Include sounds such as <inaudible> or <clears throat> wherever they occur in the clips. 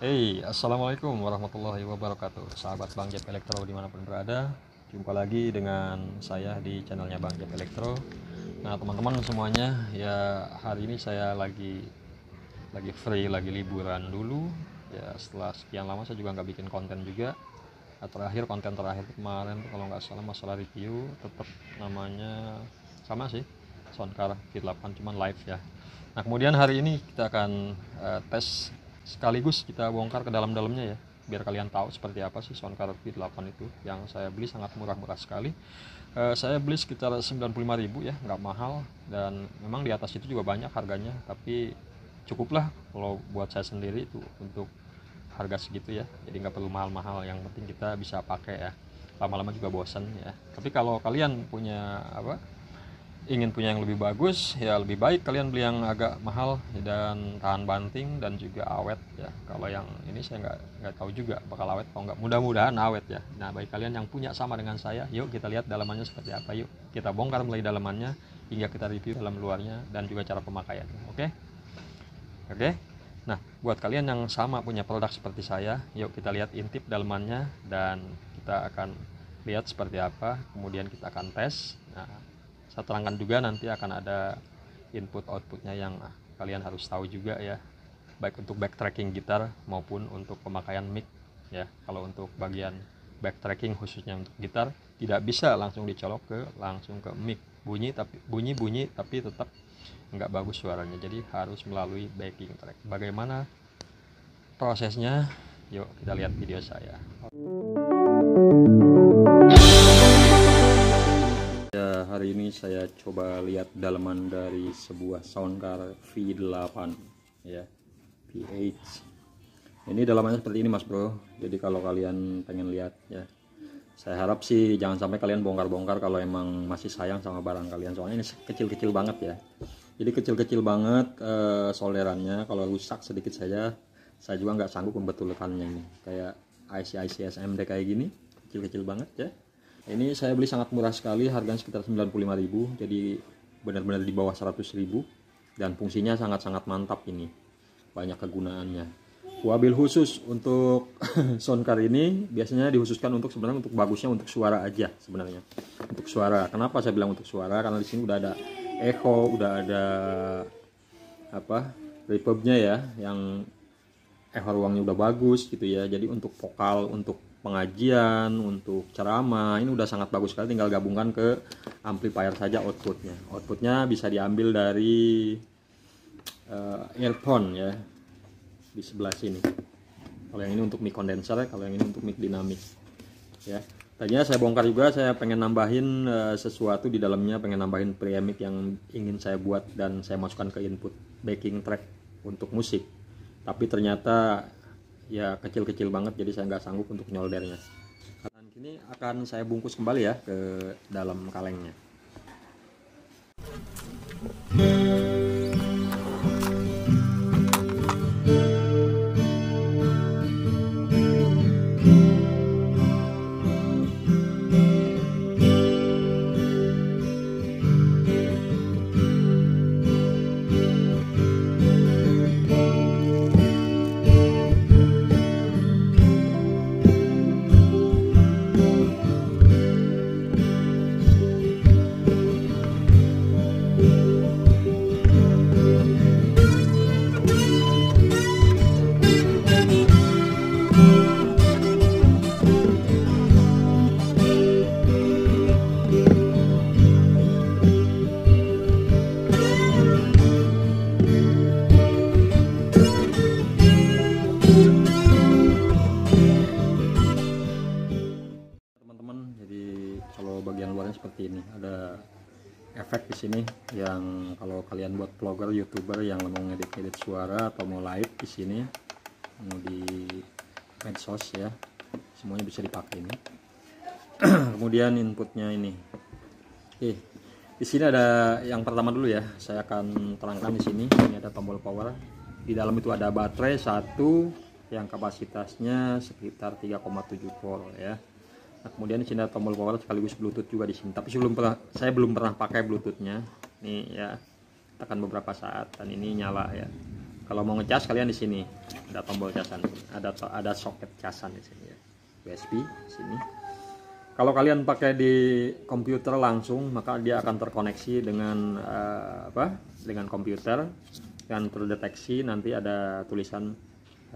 Hey, Assalamualaikum warahmatullahi wabarakatuh Sahabat Bang Jep Elektro dimanapun berada Jumpa lagi dengan saya di channelnya Bang Jep Elektro Nah teman-teman semuanya Ya hari ini saya lagi Lagi free, lagi liburan dulu Ya setelah sekian lama saya juga nggak bikin konten juga nah, Terakhir konten terakhir kemarin Kalau nggak salah masalah review Tetap namanya sama sih Soundcar V8 cuman live ya Nah kemudian hari ini kita akan uh, tes sekaligus kita bongkar ke dalam-dalamnya ya biar kalian tahu seperti apa sih soundcard V8 itu yang saya beli sangat murah-murah sekali e, saya beli sekitar 95.000 ya nggak mahal dan memang di atas itu juga banyak harganya tapi cukuplah kalau buat saya sendiri itu untuk harga segitu ya jadi nggak perlu mahal-mahal yang penting kita bisa pakai ya lama-lama juga bosan ya tapi kalau kalian punya apa ingin punya yang lebih bagus ya lebih baik kalian beli yang agak mahal dan tahan banting dan juga awet ya kalau yang ini saya nggak nggak tahu juga bakal awet atau nggak mudah-mudahan awet ya nah bagi kalian yang punya sama dengan saya yuk kita lihat dalamannya seperti apa yuk kita bongkar mulai dalamannya hingga kita review dalam luarnya dan juga cara pemakaiannya oke okay? oke okay? nah buat kalian yang sama punya produk seperti saya yuk kita lihat intip dalamannya dan kita akan lihat seperti apa kemudian kita akan tes nah saya terangkan juga nanti akan ada input outputnya yang ah, kalian harus tahu juga ya baik untuk backtracking gitar maupun untuk pemakaian mic ya kalau untuk bagian backtracking khususnya untuk gitar tidak bisa langsung dicolok ke langsung ke mic bunyi tapi bunyi bunyi tapi tetap nggak bagus suaranya jadi harus melalui backing track bagaimana prosesnya yuk kita lihat video saya Thank you. Hari ini saya coba lihat dalaman dari sebuah soundcar V8 ya. V8. Ini dalamannya seperti ini Mas Bro. Jadi kalau kalian pengen lihat ya. Saya harap sih jangan sampai kalian bongkar-bongkar kalau emang masih sayang sama barang kalian. Soalnya ini kecil-kecil banget ya. Jadi kecil-kecil banget e, solderannya. Kalau rusak sedikit saja saya juga nggak sanggup membetulkannya ini. Kayak IC-IC SMD kayak gini, kecil-kecil banget ya. Ini saya beli sangat murah sekali, harganya sekitar 95.000, jadi benar-benar di bawah 100.000 dan fungsinya sangat-sangat mantap ini. Banyak kegunaannya. Wabil khusus untuk <laughs> soundcar ini biasanya dikhususkan untuk sebenarnya untuk bagusnya untuk suara aja sebenarnya. Untuk suara. Kenapa saya bilang untuk suara? Karena di sini udah ada echo, udah ada apa? reverbnya ya yang echo ruangnya udah bagus gitu ya. Jadi untuk vokal, untuk pengajian, untuk ceramah, ini udah sangat bagus sekali. Tinggal gabungkan ke amplifier saja outputnya. Outputnya bisa diambil dari uh, earphone ya di sebelah sini. Kalau yang ini untuk mic condenser, ya, kalau yang ini untuk mic dinamik. Ya, tadinya saya bongkar juga, saya pengen nambahin uh, sesuatu di dalamnya, pengen nambahin preamp yang ingin saya buat dan saya masukkan ke input backing track untuk musik. Tapi ternyata ya kecil-kecil banget jadi saya nggak sanggup untuk nyoldernya dan kini akan saya bungkus kembali ya ke dalam kalengnya youtuber yang mau ngedit-ngedit suara atau mau live di sini mau di medsos ya semuanya bisa dipakai ini <clears throat> kemudian inputnya ini oke di sini ada yang pertama dulu ya saya akan terangkan di sini ini ada tombol power di dalam itu ada baterai satu yang kapasitasnya sekitar 3,7 volt ya Nah, kemudian di sini ada tombol power sekaligus bluetooth juga di sini. Tapi sebelum pernah saya belum pernah pakai bluetoothnya. Nih ya tekan beberapa saat dan ini nyala ya kalau mau ngecas kalian di sini ada tombol casan ada ada soket casan di sini ya USB di sini kalau kalian pakai di komputer langsung maka dia akan terkoneksi dengan uh, apa dengan komputer dan terdeteksi nanti ada tulisan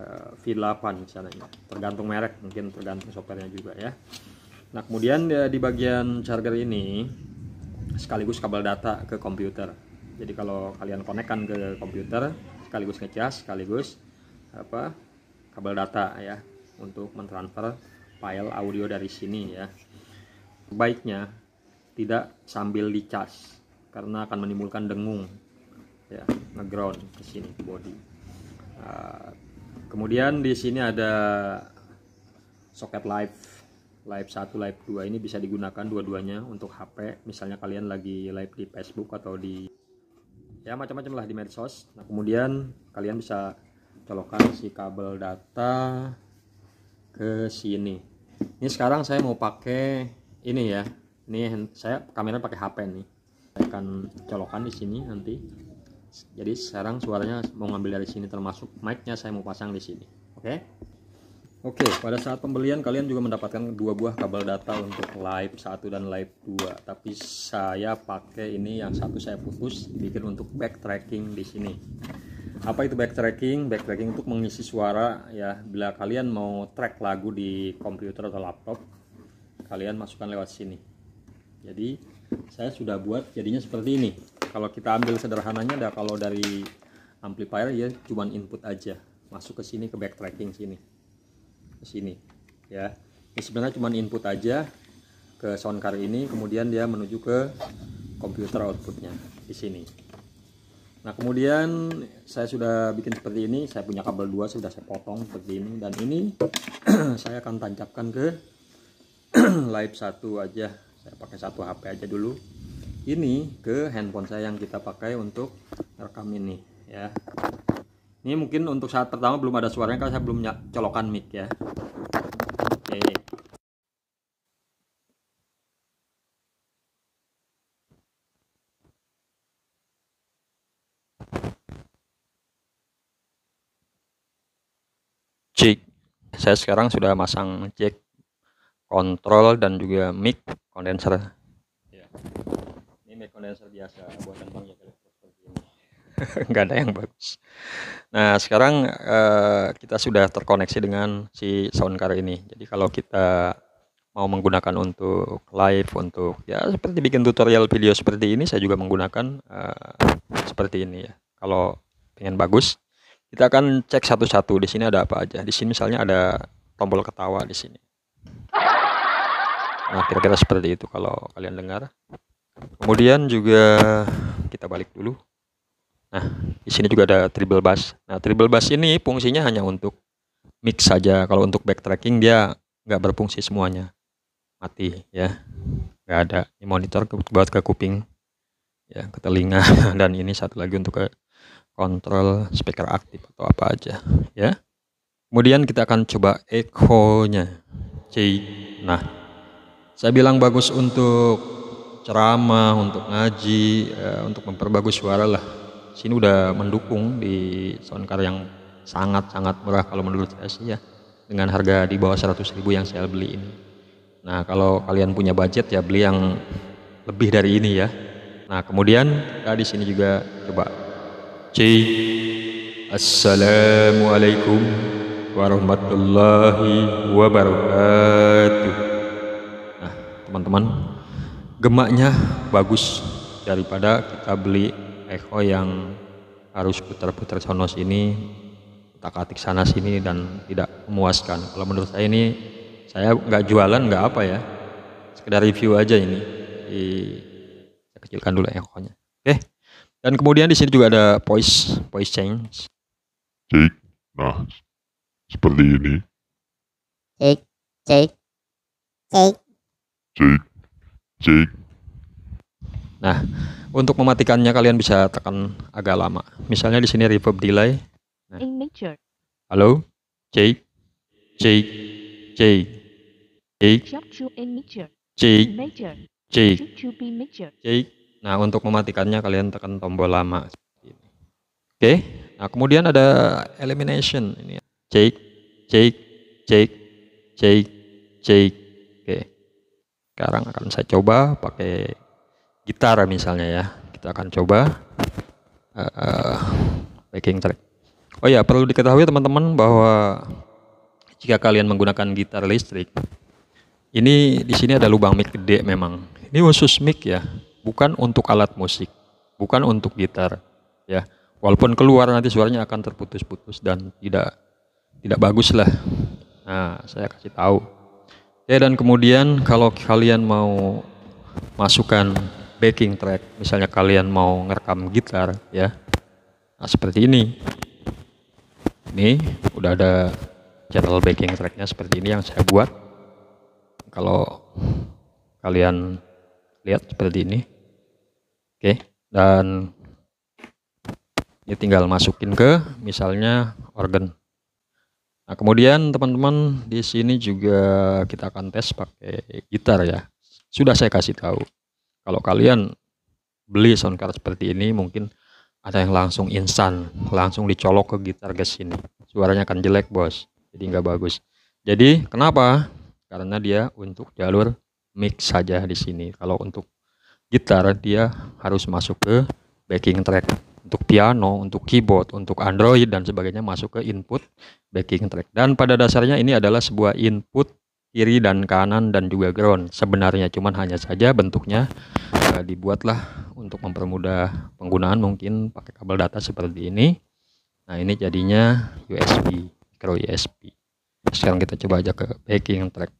uh, eh, V8 misalnya tergantung merek mungkin tergantung softwarenya juga ya nah kemudian di bagian charger ini sekaligus kabel data ke komputer jadi kalau kalian konekkan ke komputer sekaligus ngecas sekaligus apa kabel data ya untuk mentransfer file audio dari sini ya baiknya tidak sambil dicas karena akan menimbulkan dengung ya ngeground ke sini ke body uh, kemudian di sini ada soket live live 1 live 2 ini bisa digunakan dua-duanya untuk HP misalnya kalian lagi live di Facebook atau di ya macam-macam lah di medsos nah kemudian kalian bisa colokan si kabel data ke sini ini sekarang saya mau pakai ini ya ini saya kamera pakai HP nih saya akan colokan di sini nanti jadi sekarang suaranya mau ngambil dari sini termasuk mic-nya saya mau pasang di sini oke okay? Oke, pada saat pembelian kalian juga mendapatkan dua buah kabel data untuk live 1 dan live 2. Tapi saya pakai ini yang satu saya putus bikin untuk backtracking di sini. Apa itu backtracking? Backtracking untuk mengisi suara ya. Bila kalian mau track lagu di komputer atau laptop, kalian masukkan lewat sini. Jadi, saya sudah buat jadinya seperti ini. Kalau kita ambil sederhananya ada kalau dari amplifier ya cuman input aja. Masuk ke sini ke backtracking sini di sini ya ini sebenarnya cuma input aja ke sound card ini kemudian dia menuju ke komputer outputnya di sini nah kemudian saya sudah bikin seperti ini saya punya kabel dua sudah saya potong seperti ini dan ini <clears throat> saya akan tancapkan ke <clears throat> live satu aja saya pakai satu HP aja dulu ini ke handphone saya yang kita pakai untuk rekam ini ya ini mungkin untuk saat pertama belum ada suaranya karena saya belum colokan mic ya. Oke. Okay. Cek. Saya sekarang sudah masang cek kontrol dan juga mic kondenser. Iya. Ini mic kondenser biasa buatan Bang ya, Jaka. <laughs> nggak ada yang bagus. Nah sekarang uh, kita sudah terkoneksi dengan si soundcard ini. Jadi kalau kita mau menggunakan untuk live untuk ya seperti bikin tutorial video seperti ini saya juga menggunakan uh, seperti ini ya kalau pengen bagus kita akan cek satu-satu di sini ada apa aja di sini misalnya ada tombol ketawa di sini nah kira-kira seperti itu kalau kalian dengar kemudian juga kita balik dulu Nah, di sini juga ada triple bass. Nah, triple bass ini fungsinya hanya untuk mix saja. Kalau untuk backtracking dia nggak berfungsi semuanya. Mati ya. Nggak ada. Ini monitor ke, buat ke kuping. Ya, ke telinga <laughs> dan ini satu lagi untuk ke kontrol speaker aktif atau apa aja ya. Kemudian kita akan coba echo-nya. C. Nah, saya bilang bagus untuk ceramah, untuk ngaji, ya, untuk memperbagus suara lah sini udah mendukung di soundcar yang sangat-sangat murah kalau menurut saya sih ya dengan harga di bawah 100 ribu yang saya beli ini nah kalau kalian punya budget ya beli yang lebih dari ini ya nah kemudian kita ya, di sini juga coba C Assalamualaikum warahmatullahi wabarakatuh nah teman-teman gemaknya bagus daripada kita beli Eko yang harus putar-putar sonos ini tak atik sana sini dan tidak memuaskan kalau menurut saya ini saya nggak jualan nggak apa ya sekedar review aja ini di saya kecilkan dulu Eko-nya. oke dan kemudian di sini juga ada voice voice change cek nah seperti ini cek cek cek cek cek nah untuk mematikannya kalian bisa tekan agak lama. Misalnya di sini reverb delay. Nah. Halo, Jake, Jake, Jake, Jake, Jake, Jake, Jake. Nah untuk mematikannya kalian tekan tombol lama. Oke. Nah kemudian ada elimination ini. Jake, Jake, Jake, Jake, Jake. Oke. Sekarang akan saya coba pakai gitar misalnya ya kita akan coba uh, backing track oh ya perlu diketahui teman-teman bahwa jika kalian menggunakan gitar listrik ini di sini ada lubang mic gede memang ini khusus mic ya bukan untuk alat musik bukan untuk gitar ya walaupun keluar nanti suaranya akan terputus-putus dan tidak tidak bagus lah nah saya kasih tahu ya dan kemudian kalau kalian mau masukkan backing track misalnya kalian mau ngerekam gitar ya nah seperti ini ini udah ada channel backing tracknya seperti ini yang saya buat kalau kalian lihat seperti ini oke dan ini tinggal masukin ke misalnya organ nah kemudian teman-teman di sini juga kita akan tes pakai gitar ya sudah saya kasih tahu kalau kalian beli soundcard seperti ini mungkin ada yang langsung instan, langsung dicolok ke gitar ke sini, Suaranya akan jelek, Bos. Jadi nggak bagus. Jadi, kenapa? Karena dia untuk jalur mix saja di sini. Kalau untuk gitar dia harus masuk ke backing track. Untuk piano, untuk keyboard, untuk Android dan sebagainya masuk ke input backing track. Dan pada dasarnya ini adalah sebuah input kiri dan kanan dan juga ground sebenarnya cuman hanya saja bentuknya uh, dibuatlah untuk mempermudah penggunaan mungkin pakai kabel data seperti ini nah ini jadinya USB micro USB nah, sekarang kita coba aja ke backing track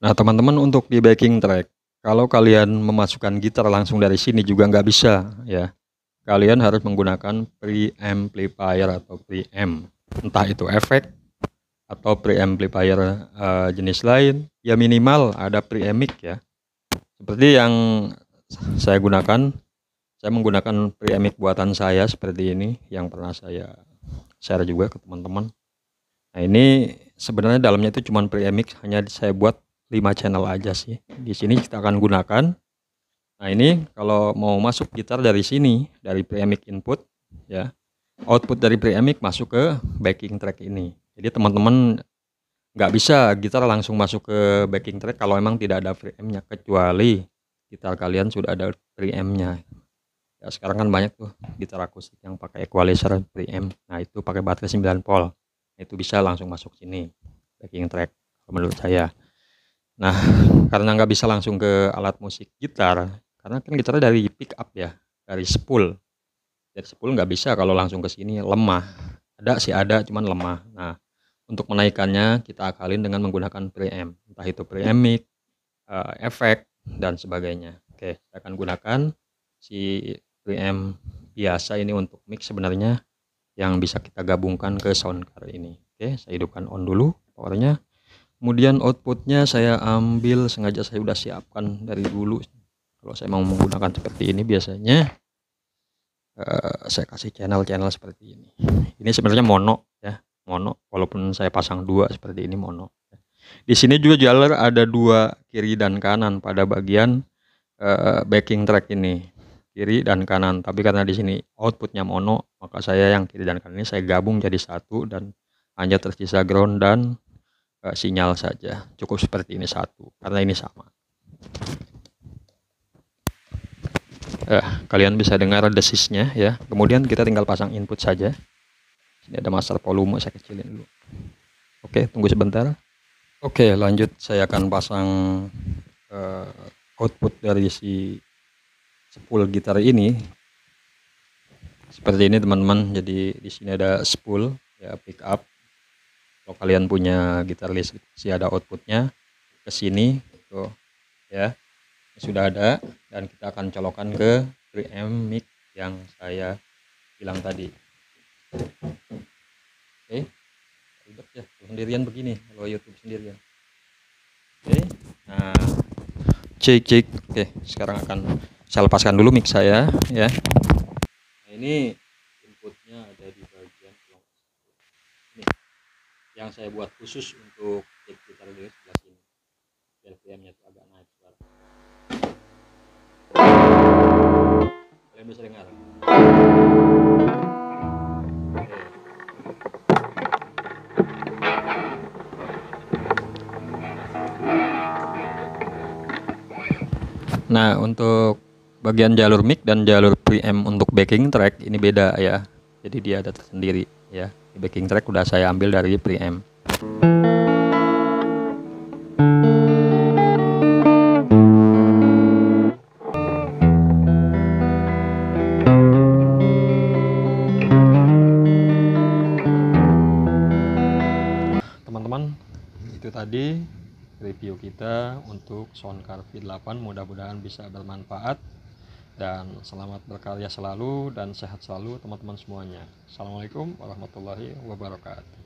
nah teman-teman untuk di backing track kalau kalian memasukkan gitar langsung dari sini juga nggak bisa ya kalian harus menggunakan pre-amplifier atau preamp entah itu efek atau preamplifier uh, jenis lain ya minimal ada preamic ya seperti yang saya gunakan saya menggunakan preamic buatan saya seperti ini yang pernah saya share juga ke teman-teman nah ini sebenarnya dalamnya itu cuma preamic hanya saya buat 5 channel aja sih di sini kita akan gunakan nah ini kalau mau masuk gitar dari sini dari preamic input ya output dari preamic masuk ke backing track ini jadi teman-teman nggak bisa gitar langsung masuk ke backing track kalau emang tidak ada free nya kecuali gitar kalian sudah ada free nya ya sekarang kan banyak tuh gitar akustik yang pakai equalizer free m nah itu pakai baterai 9 volt itu bisa langsung masuk sini backing track menurut saya nah <laughs> karena nggak bisa langsung ke alat musik gitar karena kan gitar dari pick up ya dari spool dari spool nggak bisa kalau langsung ke sini lemah ada sih ada, cuman lemah. Nah, untuk menaikkannya kita akalin dengan menggunakan preamp, entah itu preamp mic, uh, eh, efek dan sebagainya. Oke, kita akan gunakan si preamp biasa ini untuk mix sebenarnya yang bisa kita gabungkan ke soundcard ini. Oke, saya hidupkan on dulu powernya. Kemudian outputnya saya ambil sengaja saya udah siapkan dari dulu. Kalau saya mau menggunakan seperti ini biasanya Eh, saya kasih channel-channel seperti ini ini sebenarnya mono ya mono walaupun saya pasang dua seperti ini mono di sini juga jalur ada dua kiri dan kanan pada bagian uh, backing track ini kiri dan kanan tapi karena di sini outputnya mono maka saya yang kiri dan kanan ini saya gabung jadi satu dan hanya tersisa ground dan uh, sinyal saja cukup seperti ini satu karena ini sama eh, kalian bisa dengar desisnya ya kemudian kita tinggal pasang input saja ini ada master volume saya kecilin dulu oke tunggu sebentar oke lanjut saya akan pasang eh, output dari si spool gitar ini seperti ini teman-teman jadi di sini ada spool ya pick up kalau kalian punya gitar listrik si ada outputnya ke sini tuh ya sudah ada dan kita akan colokan ke 3M mic yang saya bilang tadi oke okay. ribet ya sendirian begini kalau YouTube sendirian oke okay. nah cek cek oke okay. sekarang akan saya lepaskan dulu mic saya ya nah, ini inputnya ada di bagian ini yang saya buat khusus untuk cek gitar di sebelah sini biar PM-nya agak naik Nah, untuk bagian jalur mic dan jalur preamp untuk backing track ini beda ya. Jadi dia ada tersendiri ya. Backing track udah saya ambil dari preamp. Soundcar v 8 mudah-mudahan bisa bermanfaat dan selamat berkarya selalu dan sehat selalu teman-teman semuanya. Assalamualaikum warahmatullahi wabarakatuh.